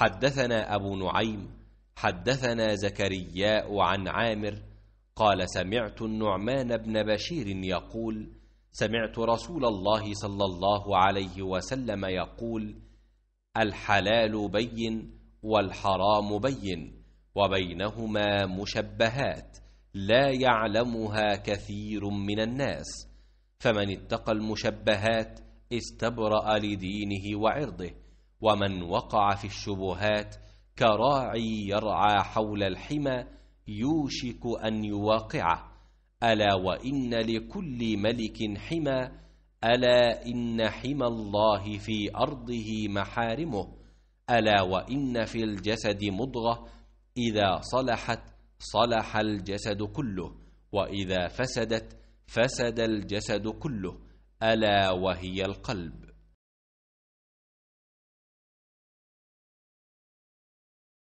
حدثنا أبو نعيم حدثنا زكرياء عن عامر قال سمعت النعمان بن بشير يقول سمعت رسول الله صلى الله عليه وسلم يقول الحلال بين والحرام بين وبينهما مشبهات لا يعلمها كثير من الناس فمن اتقى المشبهات استبرأ لدينه وعرضه ومن وقع في الشبهات كراعي يرعى حول الحمى يوشك أن يواقعه ألا وإن لكل ملك حمى ألا إن حمى الله في أرضه محارمه ألا وإن في الجسد مضغة إذا صلحت صلح الجسد كله وإذا فسدت فسد الجسد كله ألا وهي القلب